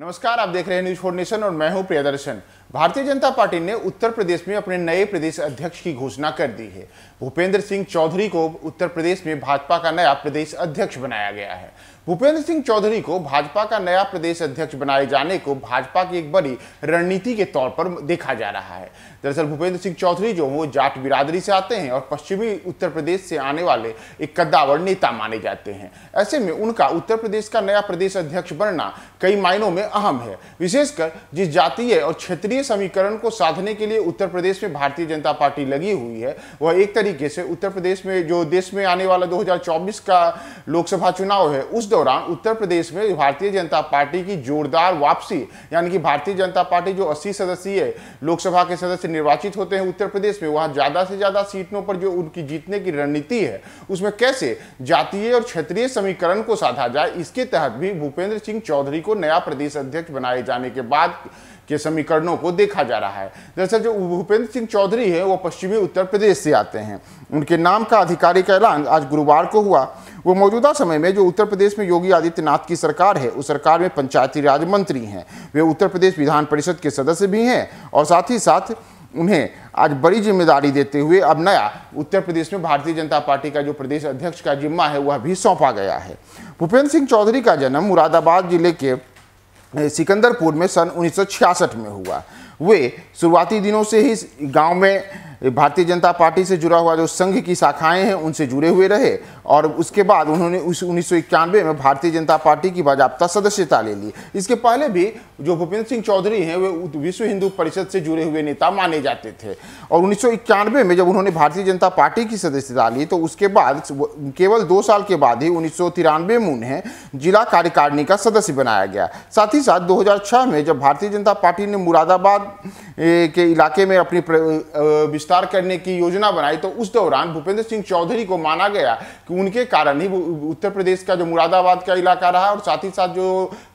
नमस्कार आप देख रहे हैं न्यूज फोर नेशन और मैं हूं प्रियदर्शन भारतीय जनता पार्टी ने उत्तर प्रदेश में अपने नए प्रदेश अध्यक्ष की घोषणा कर दी है भूपेंद्र सिंह चौधरी को उत्तर प्रदेश में भाजपा का नया प्रदेश अध्यक्ष बनाया गया है भूपेंद्र सिंह चौधरी को भाजपा का नया प्रदेश अध्यक्ष बनाए जाने को भाजपा की एक बड़ी रणनीति के तौर पर देखा जा रहा है दरअसल भूपेंद्र सिंह चौधरी जो वो जाट बिरादरी से आते हैं और पश्चिमी उत्तर प्रदेश से आने वाले एक कद्दावर नेता माने जाते हैं ऐसे में उनका उत्तर प्रदेश का नया प्रदेश अध्यक्ष बनना कई मायनों में अहम है विशेषकर जिस जातीय और क्षेत्रीय समीकरण को साधने के लिए उत्तर प्रदेश में भारतीय जनता पार्टी लगी हुई है वह एक तरीके से उत्तर प्रदेश में जो देश में आने वाला 2024 का लोकसभा चुनाव है उस दौरान उत्तर प्रदेश में भारतीय जनता पार्टी की जोरदार वापसी यानी कि भारतीय जनता पार्टी जो अस्सी सदस्यीय लोकसभा के सदस्य निर्वाचित होते हैं उत्तर प्रदेश में वहाँ ज़्यादा से ज़्यादा सीटों पर जो उनकी जीतने की रणनीति है उसमें कैसे जातीय और क्षेत्रीय समीकरण को साधा जाए इसके तहत भी भूपेंद्र सिंह चौधरी को नया प्रदेश अध्यक्ष बनाए जाने के बाद के समीकरणों को देखा जा रहा है दरअसल जो भूपेंद्र सिंह चौधरी है वो पश्चिमी उत्तर प्रदेश से आते हैं उनके नाम का आधिकारिक ऐलान आज गुरुवार को हुआ वो मौजूदा समय में जो उत्तर प्रदेश में योगी आदित्यनाथ की सरकार है उस सरकार में पंचायती राज मंत्री हैं वे उत्तर प्रदेश विधान परिषद के सदस्य भी हैं और साथ ही साथ उन्हें आज बड़ी जिम्मेदारी देते हुए अब नया उत्तर प्रदेश में भारतीय जनता पार्टी का जो प्रदेश अध्यक्ष का जिम्मा है वह भी सौंपा गया है भूपेंद्र सिंह चौधरी का जन्म मुरादाबाद जिले के सिकंदरपुर में सन 1966 में हुआ वे शुरुआती दिनों से ही गांव में भारतीय जनता पार्टी से जुड़ा हुआ जो संघ की शाखाएं हैं उनसे जुड़े हुए रहे और उसके बाद उन्होंने उस उन्नीस में भारतीय जनता पार्टी की भाजपा सदस्यता ले ली इसके पहले भी जो भूपेंद्र सिंह चौधरी हैं वे विश्व हिंदू परिषद से जुड़े हुए नेता माने जाते थे और उन्नीस में जब उन्होंने भारतीय जनता पार्टी की सदस्यता ली तो उसके बाद केवल दो साल के बाद ही उन्नीस में उन्हें जिला कार्यकारिणी का सदस्य बनाया गया साथ ही साथ दो में जब भारतीय जनता पार्टी ने मुरादाबाद के इलाके में अपनी गिरफ्तार करने की योजना बनाई तो उस दौरान भूपेंद्र सिंह चौधरी को माना गया कि उनके कारण ही उत्तर प्रदेश का जो मुरादाबाद का इलाका रहा और साथ ही साथ जो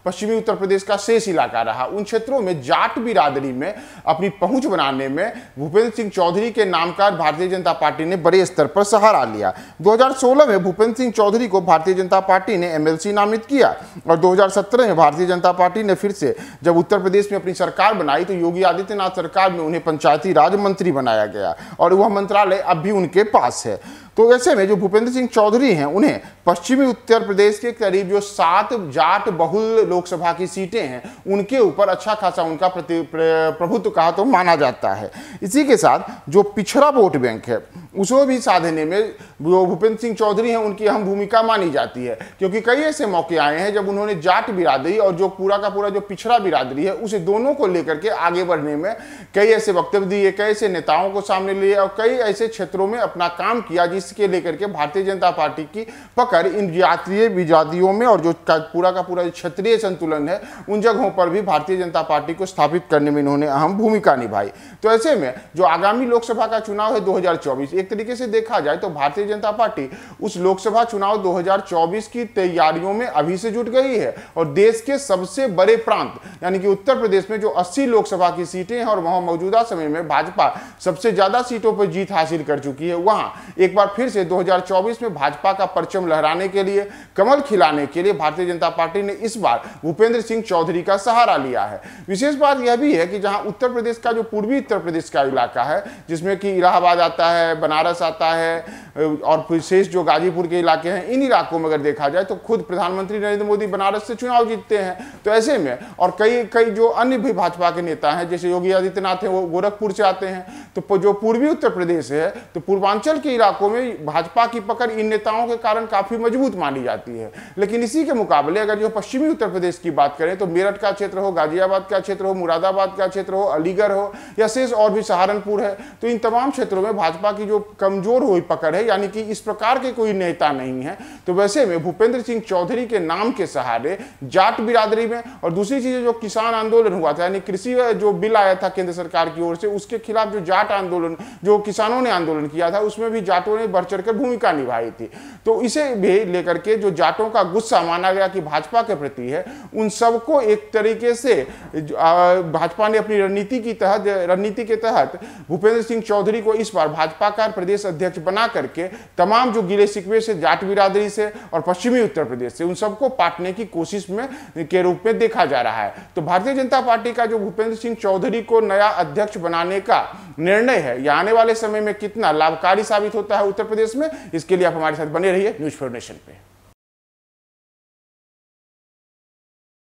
पश्चिमी उत्तर प्रदेश का शेष इलाका रहा उन क्षेत्रों में जाट बिरादरी में अपनी पहुंच बनाने में भूपेंद्र सिंह चौधरी के नाम का भारतीय जनता पार्टी ने बड़े स्तर पर सहारा लिया 2016 में भूपेंद्र सिंह चौधरी को भारतीय जनता पार्टी ने एमएलसी नामित किया और 2017 में भारतीय जनता पार्टी ने फिर से जब उत्तर प्रदेश में अपनी सरकार बनाई तो योगी आदित्यनाथ सरकार में उन्हें पंचायती राज मंत्री बनाया गया और वह मंत्रालय अब भी उनके पास है तो ऐसे में जो भूपेंद्र सिंह चौधरी हैं उन्हें पश्चिमी उत्तर प्रदेश के करीब जो सात जाट बहुल लोकसभा की सीटें हैं उनके ऊपर अच्छा खासा उनका प्रति प्रभुत्व कहा तो माना जाता है इसी के साथ जो पिछड़ा वोट बैंक है उसको भी साधने में जो भूपेंद्र सिंह चौधरी हैं उनकी अहम भूमिका मानी जाती है क्योंकि कई ऐसे मौके आए हैं जब उन्होंने जाट बिरादरी और जो पूरा का पूरा जो पिछड़ा बिरादरी है उसे दोनों को लेकर के आगे बढ़ने में कई ऐसे वक्तव्य दिए कई ऐसे नेताओं को सामने लिए और कई ऐसे क्षेत्रों में अपना काम किया जिस इसके लेकर के भारतीय जनता पार्टी की पकड़ इन जातीय विजातियों में और जो पूरा का पूरा क्षेत्रीय संतुलन है उन जगहों पर भी भारतीय जनता पार्टी को स्थापित करने में इन्होंने अहम भूमिका निभाई तो ऐसे में जो आगामी लोकसभा का चुनाव है दो एक तरीके से देखा जाए तो भारतीय जनता पार्टी उस लोकसभा चुनाव दो की तैयारियों में अभी से जुट गई है और देश के सबसे बड़े प्रांत यानी कि उत्तर प्रदेश में जो अस्सी लोकसभा की सीटें हैं और वहां मौजूदा समय में भाजपा सबसे ज्यादा सीटों पर जीत हासिल कर चुकी है वहां एक बार फिर से 2024 में भाजपा का परचम लहराने के लिए कमल खिलाने के लिए भारतीय जनता पार्टी ने इस बार भूपेंद्र सिंह चौधरी का सहारा लिया है विशेष बात यह भी है कि जहां उत्तर प्रदेश का जो पूर्वी उत्तर प्रदेश का इलाका है जिसमें कि इलाहाबाद आता है बनारस आता है और विशेष जो गाजीपुर के इलाके हैं इन इलाकों में अगर देखा जाए तो खुद प्रधानमंत्री नरेंद्र मोदी बनारस से चुनाव जीतते हैं तो ऐसे में और कई कई जो अन्य भी भाजपा के नेता हैं जैसे योगी आदित्यनाथ हैं वो गोरखपुर से आते हैं तो जो पूर्वी उत्तर प्रदेश है तो पूर्वांचल के इलाकों में में भाजपा की पकड़ इन नेताओं के कारण काफ़ी मजबूत मानी जाती है लेकिन इसी के मुकाबले अगर जो पश्चिमी उत्तर प्रदेश की बात करें तो मेरठ का क्षेत्र हो गाजियाबाद का क्षेत्र हो मुरादाबाद का क्षेत्र हो अलीगढ़ हो या शेष और भी सहारनपुर है तो इन तमाम क्षेत्रों में भाजपा की जो कमजोर हुई पकड़ है यानी कि इस प्रकार के कोई नेता नहीं है तो वैसे में भूपेंद्र सिंह चौधरी के नाम के सहारे जाट बिरादरी में और दूसरी चीज़ जो किसान आंदोलन हुआ था यानी कृषि जो बिल आया था केंद्र सरकार की ओर से उसके खिलाफ जो जाट आंदोलन जो किसानों ने आंदोलन किया था उसमें भी जाटों ने बढ़ चढ़ कर भूमिका निभाई थी तो इसे भी लेकर के जो जाटों का गुस्सा माना गया कि भाजपा के प्रति है उन सबको एक तरीके से भाजपा ने अपनी रणनीति की तहत रणनीति के तहत भूपेंद्र सिंह चौधरी को इस बार भाजपा का प्रदेश अध्यक्ष बना करके तमाम जो गिले सिकवे से जाट बिरादरी से और पश्चिमी उत्तर प्रदेश से उन सबको पाटने की कोशिश में के रूप में देखा जा रहा है तो भारतीय जनता पार्टी का जो भूपेंद्र सिंह चौधरी को नया अध्यक्ष बनाने का निर्णय है यह आने वाले समय में कितना लाभकारी साबित होता है उत्तर उत्तर प्रदेश में इसके लिए आप हमारे साथ बने रहिए न्यूज नेशन पर